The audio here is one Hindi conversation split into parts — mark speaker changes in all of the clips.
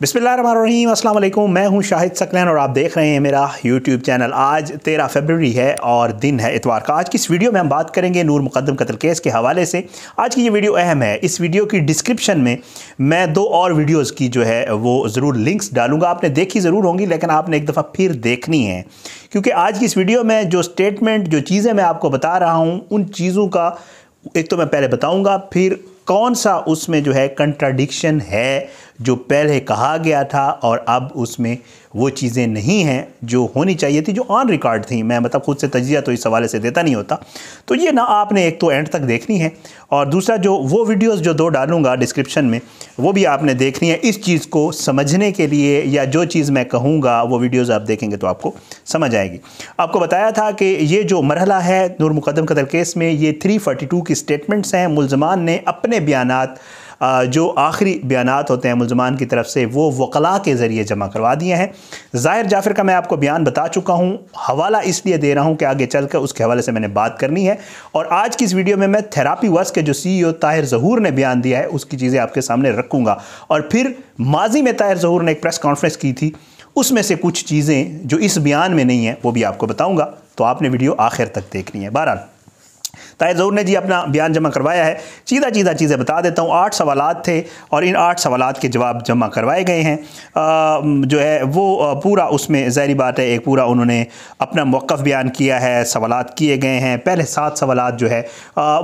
Speaker 1: बिस्मिल्लाम अस्सलाम मैं हूं शाहिद सकलैन और आप देख रहे हैं मेरा यूट्यूब चैनल आज तेरह फरवरी है और दिन है इतवार का आज की इस वीडियो में हम बात करेंगे नूर मुकदम कतल केस के हवाले से आज की ये वीडियो अहम है इस वीडियो की डिस्क्रिप्शन में मैं दो और वीडियोस की जो है वो ज़रूर लिंक्स डालूंगा आपने देखी ज़रूर होंगी लेकिन आपने एक दफ़ा फिर देखनी है क्योंकि आज की इस वीडियो में जो स्टेटमेंट जो चीज़ें मैं आपको बता रहा हूँ उन चीज़ों का एक तो मैं पहले बताऊँगा फिर कौन सा उसमें जो है कंट्राडिक्शन है जो पहले कहा गया था और अब उसमें वो चीज़ें नहीं हैं जो होनी चाहिए थी जो ऑन रिकॉर्ड थी मैं मतलब खुद से तजिया तो इस हवाले से देता नहीं होता तो ये ना आपने एक तो एंड तक देखनी है और दूसरा जो वो वीडियोस जो दो डालूंगा डिस्क्रिप्शन में वो भी आपने देखनी है इस चीज़ को समझने के लिए या जो चीज़ मैं कहूँगा वो वीडियोज़ आप देखेंगे तो आपको समझ आएगी आपको बताया था कि ये जो मरहला है नूर मुकदम कतल केस में ये थ्री की स्टेटमेंट्स हैं मुलजमान ने अपने बयान जो आखिरी बयान होते हैं मुलजमान की तरफ से वो वकला के ज़रिए जमा करवा दिए हैं ज़ाहिर जाफिर का मैं आपको बयान बता चुका हूँ हवाला इसलिए दे रहा हूँ कि आगे चल कर उसके हवाले से मैंने बात करनी है और आज की इस वीडियो में मैं थेरापी वर्स के जो सी ई e ताहिर जहूर ने बयान दिया है उसकी चीज़ें आपके सामने रखूँगा और फिर माजी में ताहिर जहूर ने एक प्रेस कॉन्फ्रेंस की थी उसमें से कुछ चीज़ें जो इस बयान में नहीं हैं वो भी आपको बताऊँगा तो आपने वीडियो आखिर तक देखनी है बहरहाल जहूर ने जी अपना बयान जमा करवाया है सीधा सीधा चीज़ें बता देता हूँ आठ सवाल थे और इन आठ सवाल के जवाब जमा करवाए गए हैं जो है वो पूरा उसमें ज़हरी बात है एक पूरा उन्होंने अपना मौक़ बयान किया है सवाल किए गए हैं पहले सात सवाल जो है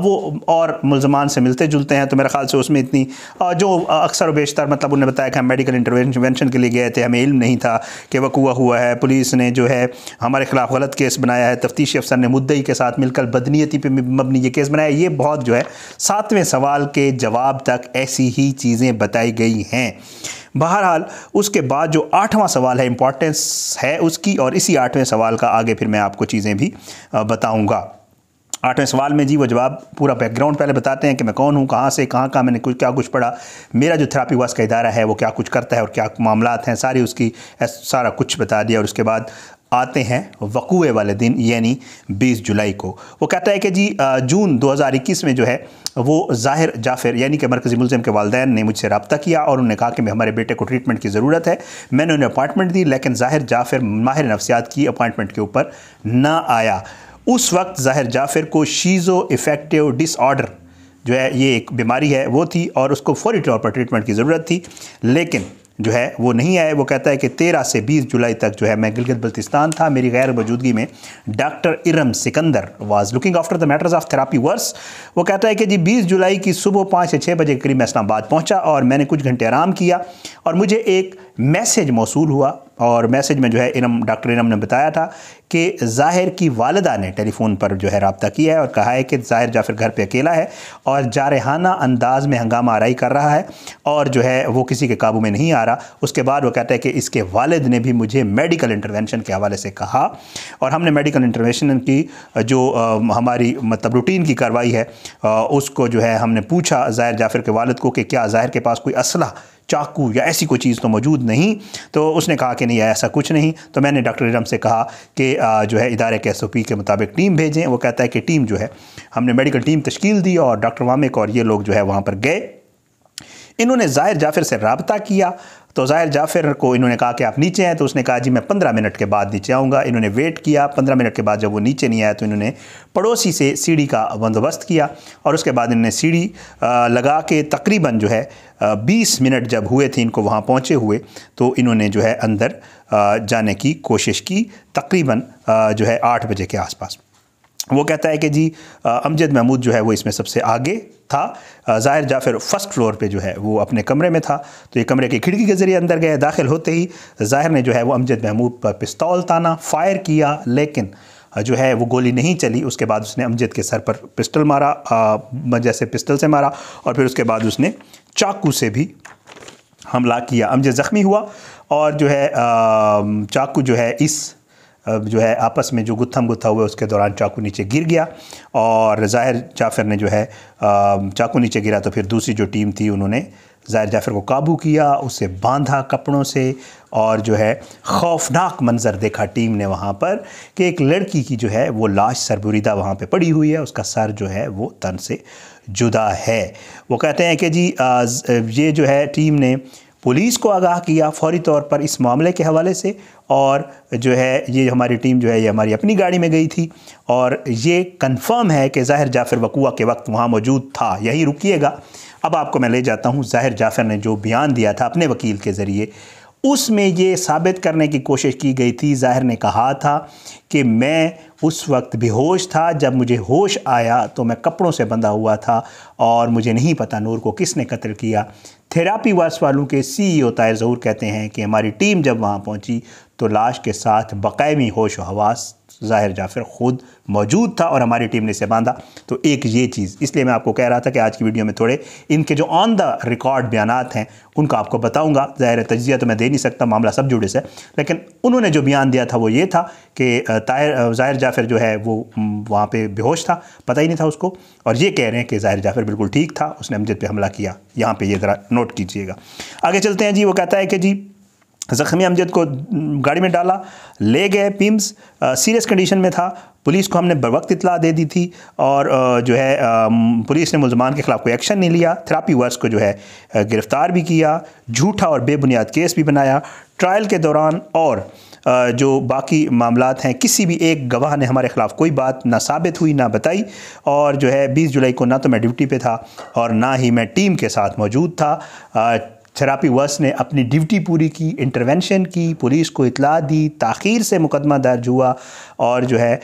Speaker 1: वो और मुलजमान से मिलते जुलते हैं तो मेरे ख्याल से उसमें इतनी जो अक्सर व बेशतर मतलब उन्होंने बताया कि हम मेडिकल इंटरवेंशन के लिए गए थे हमें इल्म नहीं था कि वकुआ हुआ है पुलिस ने जो है हमारे खिलाफ गलत केस बनाया है तफ्तीशी अफसर ने मुद्दई के साथ मिलकर बदनीयती पर मबनी ये केस बनाया ये बहुत जो है सातवें सवाल के जवाब तक ऐसी ही चीज़ें बताई गई हैं बहरहाल उसके बाद जो आठवां सवाल है इम्पॉर्टेंस है उसकी और इसी आठवें सवाल का आगे फिर मैं आपको चीज़ें भी बताऊँगा आठवें सवाल में जी वो जवाब पूरा बैकग्राउंड पहले बताते हैं कि मैं कौन हूँ कहाँ से कहाँ कहाँ मैंने कुछ क्या कुछ पढ़ा मेरा जो थेरापी वास का इदारा है वो क्या कुछ करता है और क्या मामला हैं सारी उसकी सारा कुछ बता दिया और उसके बाद आते हैं वकूए वाले दिन यानी 20 जुलाई को वो कहता है कि जी जून 2021 में जो है वो जाहिर जाफिर यानी कि मरकज़ी मुलिम के वालदे ने मुझसे रबता किया और उन्होंने कहा कि मैं हमारे बेटे को ट्रीटमेंट की ज़रूरत है मैंने उन्हें अपॉइंटमेंट दी लेकिन जाहिर जाफिर माहिर नफसियात की अपॉइंटमेंट के ऊपर ना आया उस वक्त जाहिर जाफिर को शीज़ो इफेक्टिव डिसऑर्डर जो है ये एक बीमारी है वो थी और उसको फौरी तौर पर ट्रीटमेंट की ज़रूरत थी लेकिन जो है वो नहीं आए वो कहता है कि तेरह से बीस जुलाई तक जो है मैं गिलगित बल्तिस्तान था मेरी गैर मौजूदगी में doctor Iram Sikandar was looking after the matters of therapy वर्स वो कहता है कि जी बीस जुलाई की सुबह पाँच से छः बजे के करीब मैं इस्लामाबाद पहुँचा और मैंने कुछ घंटे आराम किया और मुझे एक मैसेज मौसू हुआ और मैसेज में जो है इनम डॉक्टर इनम ने बताया था कि जाहिर की वालदा ने टेलीफोन पर जो है रबता किया है और कहा है कि जाहिर जाफिर घर पे अकेला है और जारहाना अंदाज में हंगामा आरई कर रहा है और जो है वो किसी के काबू में नहीं आ रहा उसके बाद वो कहता है कि इसके वालद ने भी मुझे मेडिकल इंटरवेंशन के हवाले से कहा और हमने मेडिकल इंटरवेंशन की जो हमारी मतलब रूटीन की कार्रवाई है उसको जो है हमने पूछा जाहिर जाफिर के वालद को कि क्या जाहिर के पास कोई असला चाकू या ऐसी कोई चीज़ तो मौजूद नहीं तो उसने कहा कि नहीं ऐसा कुछ नहीं तो मैंने डॉक्टर इरम से कहा कि जो है इदारे के एस ओ पी के मुताबिक टीम भेजें वो कहता है कि टीम जो है हमने मेडिकल टीम तश्कील दी और डॉक्टर वामिक और ये लोग जो है वहाँ पर गए इन्होंने ज़ाहिर जाफिर से रबता किया तो ज़ाहिर जाफिर को इन्होंने कहा कि आप नीचे हैं तो उसने कहा जी मैं पंद्रह मिनट के बाद नीचे आऊँगा इन्होंने वेट किया पंद्रह मिनट के बाद जब वो नीचे नहीं आया तो इन्होंने पड़ोसी से सीढ़ी का बंदोबस्त किया और उसके बाद इन्होंने सीढ़ी लगा के तकरीबन जो है बीस मिनट जब हुए थे इनको वहाँ पहुँचे हुए तो इन्होंने जो है अंदर जाने की कोशिश की तकरीबन जो है आठ बजे के आसपास वो कहता है कि जी अमजद महमूद जो है वो इसमें सबसे आगे था ज़ाहिर जाफिर फर्स्ट फ्लोर पे जो है वो अपने कमरे में था तो ये कमरे की खिड़की के ज़रिए अंदर गए दाखिल होते ही ज़ाहिर ने जो है वो अमजद महमूद पर पिस्तौल ताना फायर किया लेकिन जो है वो गोली नहीं चली उसके बाद उसने अमजद के सर पर पिस्टल मारा जैसे पिस्टल से मारा और फिर उसके बाद उसने चाकू से भी हमला किया अमजद ज़ख्मी हुआ और जो है चाकू जो है इस जो है आपस में जो गुत्थम गुत्था हुआ उसके दौरान चाकू नीचे गिर गया और ज़ाहिर जाफ़र ने जो है चाकू नीचे गिरा तो फिर दूसरी जो टीम थी उन्होंने ज़ाहिर जाफ़र को काबू किया उसे बांधा कपड़ों से और जो है खौफनाक मंज़र देखा टीम ने वहाँ पर कि एक लड़की की जो है वो लाश सरबुरीदा वहाँ पे पड़ी हुई है उसका सर जो है वो तन से जुदा है वो कहते हैं कि जी ये जो है टीम ने पुलिस को आगाह किया फौरी तौर पर इस मामले के हवाले से और जो है ये हमारी टीम जो है ये हमारी अपनी गाड़ी में गई थी और ये कंफर्म है कि ज़ाहिर जाफिर वकूआ के वक्त वहाँ मौजूद था यही रुकिएगा अब आपको मैं ले जाता हूँ ज़ाहिर जाफिर ने जो बयान दिया था अपने वकील के ज़रिए उसमें ये साबित करने की कोशिश की गई थी ज़ाहिर ने कहा था कि मैं उस वक्त बेहोश था जब मुझे होश आया तो मैं कपड़ों से बंधा हुआ था और मुझे नहीं पता नूर को किसने कत्ल किया थेरापी वर्स वालों के सीईओ e ताहिर ज़हूर कहते हैं कि हमारी टीम जब वहाँ पहुँची तो लाश के साथ बकायमी होश व हवास ज़ाहिर जाफिर खुद मौजूद था और हमारी टीम ने इसे बांधा तो एक ये चीज़ इसलिए मैं आपको कह रहा था कि आज की वीडियो में थोड़े इनके जो ऑन द रिकॉर्ड बयान हैं उनका आपको बताऊंगा ज़ाहिर तजिया तो मैं दे नहीं सकता मामला सब जुड़े से लेकिन उन्होंने जो बयान दिया था वो ये था कि ताहिर ज़ाहिर फिर जो है वो वहाँ पे बेहोश था पता ही नहीं था उसको और ये कह रहे हैं कि ज़ाहिर जाफ़िर बिल्कुल ठीक था उसने अमजद पे हमला किया यहाँ पे ये ज़रा नोट कीजिएगा आगे चलते हैं जी वो कहता है कि जी ज़ख्मी अमजद को गाड़ी में डाला ले गए पिम्स सीरियस कंडीशन में था पुलिस को हमने बर वक्त इतला दे दी थी और जो है पुलिस ने मुलजमान के ख़िलाफ़ कोई एक्शन नहीं लिया थेरापी वर्स को जो है गिरफ़्तार भी किया झूठा और बेबुनियाद केस भी बनाया ट्रायल के दौरान और जो बाकी मामला हैं किसी भी एक गवाह ने हमारे ख़िलाफ़ कोई बात ना साबित हुई ना बताई और जो है बीस जुलाई को ना तो मैं ड्यूटी पर था और ना ही मैं टीम के साथ मौजूद था थेरापी वर्स ने अपनी ड्यूटी पूरी की इंटरवेंशन की पुलिस को इतला दी ताखीर से मुकदमा दर्ज हुआ और जो है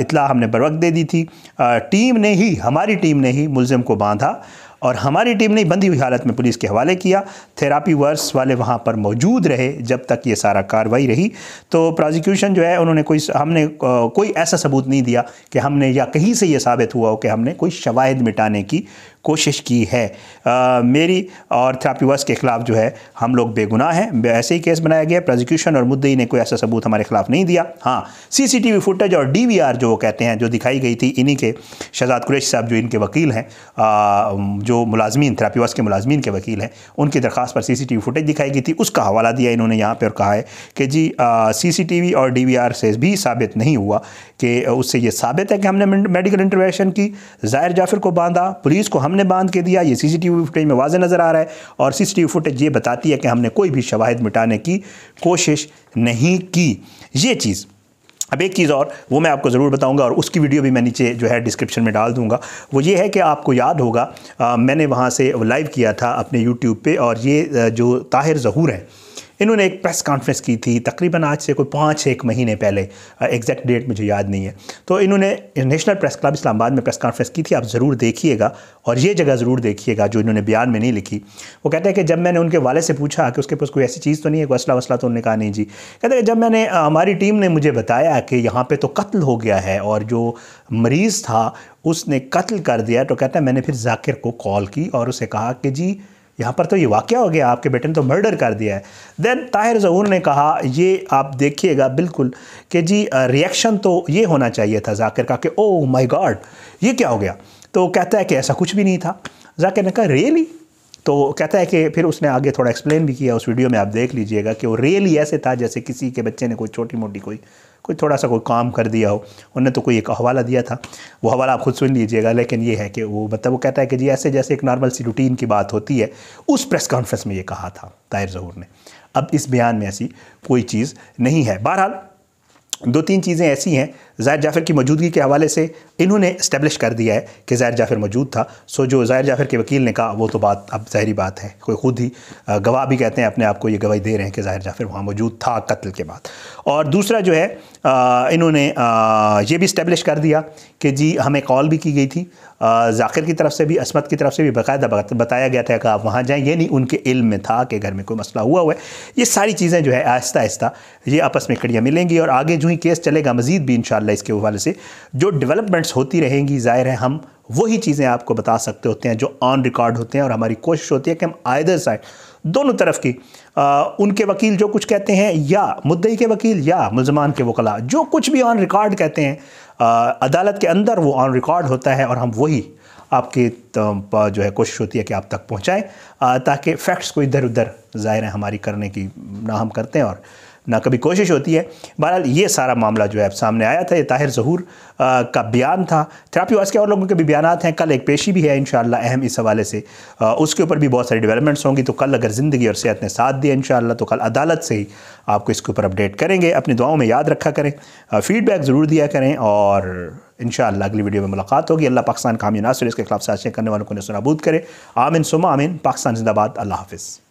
Speaker 1: इतला हमने बर दे दी थी टीम ने ही हमारी टीम ने ही मुलम को बांधा और हमारी टीम ने बंदी हुई हालत में पुलिस के हवाले किया थेरापी वर्स वाले वहाँ पर मौजूद रहे जब तक ये सारा कार्रवाई रही तो प्रोजिक्यूशन जो है उन्होंने कोई हमने कोई ऐसा सबूत नहीं दिया कि हमने या कहीं से ये साबित हुआ हो कि हमने कोई शवाहद मिटाने की कोशिश की है आ, मेरी और थ्रापीवस के खिलाफ जो है हम लोग बेगुनाह हैं ऐसे ही केस बनाया गया प्रोजिक्यूशन और मुद्दई ने कोई ऐसा सबूत हमारे खिलाफ नहीं दिया हाँ सीसीटीवी फुटेज और डीवीआर जो कहते हैं जो दिखाई गई थी इन्हीं के शहजाद कुरेश साहब जो इनके वकील हैं जो मुलाजमीन थ्रापीवस के मुलाजमीन के वकील हैं उनकी दरख्वास्त पर सी फुटेज दिखाई गई थी उसका हवाला दिया इन्होंने यहाँ पर कहा है कि जी सी और डी से भी साबित नहीं हुआ कि उससे ये साबित है कि हमने मेडिकल इंटरवेंशन की जाहिर जाफिर को बांधा पुलिस को हमने हमने बांध के दिया ये सीसीटीवी फुटेज में वाज नज़र आ रहा है और सीसीटीवी फुटेज ये बताती है कि हमने कोई भी शवाहद मिटाने की कोशिश नहीं की ये चीज़ अब एक चीज़ और वो मैं आपको ज़रूर बताऊंगा और उसकी वीडियो भी मैं नीचे जो है डिस्क्रिप्शन में डाल दूंगा वो ये है कि आपको याद होगा आ, मैंने वहाँ से लाइव किया था अपने यूट्यूब पे और ये जो ताहिर जहूर हैं इन्होंने एक प्रेस कॉन्फ्रेंस की थी तकरीबन आज से कोई पाँच एक महीने पहले एग्जैक्ट डेट मुझे याद नहीं है तो इन्होंने नेशनल प्रेस क्लब इस्लामाबाद में प्रेस कॉन्फ्रेंस की थी आप ज़रूर देखिएगा और ये जगह ज़रूर देखिएगा जो इन्होंने बयान में नहीं लिखी वो कहते हैं कि जब मैंने उनके वाले से पूछा कि उसके पास कोई ऐसी चीज़ तो नहीं है कोई असला वसला तो उन्होंने कहा नहीं जी कहते हैं जब मैंने हमारी टीम ने मुझे बताया कि यहाँ पर तो कत्ल हो गया है और जो मरीज़ था उसने कत्ल कर दिया तो कहता है मैंने फिर जाकिर को कॉल की और उसे कहा कि जी यहाँ पर तो ये वाक्य हो गया आपके बेटे ने तो मर्डर कर दिया है देन ताहिर जहूर ने कहा ये आप देखिएगा बिल्कुल कि जी रिएक्शन तो ये होना चाहिए था जाकिर का कि ओ माय गॉड ये क्या हो गया तो कहता है कि ऐसा कुछ भी नहीं था जाकिर ने कहा रियली तो कहता है कि फिर उसने आगे थोड़ा एक्सप्लेन भी किया उस वीडियो में आप देख लीजिएगा कि वो रियली ऐसे था जैसे किसी के बच्चे ने कोई छोटी मोटी कोई कोई थोड़ा सा कोई काम कर दिया हो उन्हें तो कोई एक हवाला दिया था वो हवाला आप खुद सुन लीजिएगा लेकिन ये है कि वो मतलब वो कहता है कि जी ऐसे जैसे एक नॉर्मल सी रूटीन की बात होती है उस प्रेस कॉन्फ्रेंस में ये कहा था ताहिर जहूर ने अब इस बयान में ऐसी कोई चीज़ नहीं है बहरहाल दो तीन चीज़ें ऐसी हैं जाहिर जाफर की मौजूदगी के हवाले से इन्होंने इस्टेब्लिश कर दिया है कि जाहिर जाफर मौजूद था सो जो जाहिर जाफर के वकील ने कहा वो तो बात अब जहरी बात है कोई ख़ुद ही गवाह भी कहते हैं अपने आप को ये गवाही दे रहे हैं कि जाहिर जाफर वहाँ मौजूद था कत्ल के बाद और दूसरा जो है इन्होंने ये भी इस्टेब्लिश कर दिया कि जी हमें कॉल भी की गई थी जाकिर की तरफ से भी असमत की तरफ से भी बाकायदा बताया गया था कि आप वहाँ जाएँ ये नहीं उनके इल्म में था कि घर में कोई मसला हुआ हुआ है ये सारी चीज़ें जो है आहिस्ता आहिस्ता ये आपस में कड़ियाँ मिलेंगी और आगे जो ही केस चलेगा मज़ीद भी इन इंशाल्लाह इसके हवाले से जो डेवलपमेंट्स होती रहेंगी ज़ाहिर है हम वही चीज़ें आपको बता सकते होते हैं जो ऑन रिकॉर्ड होते हैं और हमारी कोशिश होती है कि हम आयदर साइड दोनों तरफ की आ, उनके वकील जो कुछ कहते हैं या मुद्दई के वकील या मुलजमान के वकला जो कुछ भी ऑन रिकॉर्ड कहते हैं आ, अदालत के अंदर वो ऑन रिकॉर्ड होता है और हम वही आपकी जो है कोशिश होती है कि आप तक पहुँचाएँ ताकि फैक्ट्स को इधर उधर ज़ाहिर है हमारी करने की ना हम करते हैं और ना कभी कोशिश होती है बहरहाल ये सारा मामला जो है सामने आया था ये ताहिर जहूर का बयान था थेरापी वास के और लोगों के भी बयान हैं कल एक पेशी भी है इन अहम इस हवाले से आ, उसके ऊपर भी बहुत सारी डेवलपमेंट्स होंगी तो कल अगर ज़िंदगी और सेहत ने साथ दिया इन तो कल अदालत से ही आपको इसके ऊपर अपडेट करेंगे अपनी दुआओं में याद रखा करें फीडबैक ज़रूर दिया करें और इन अगली वीडियो में मुलाकात होगी अल्लाह पाकिस्तान का नासर इसके खिलाफ साजिशें करने वालों को नसनाबूद करें आमिन सुमा आमिन पाकिस्तान जिंदाबाद अल्लाह हाफिज़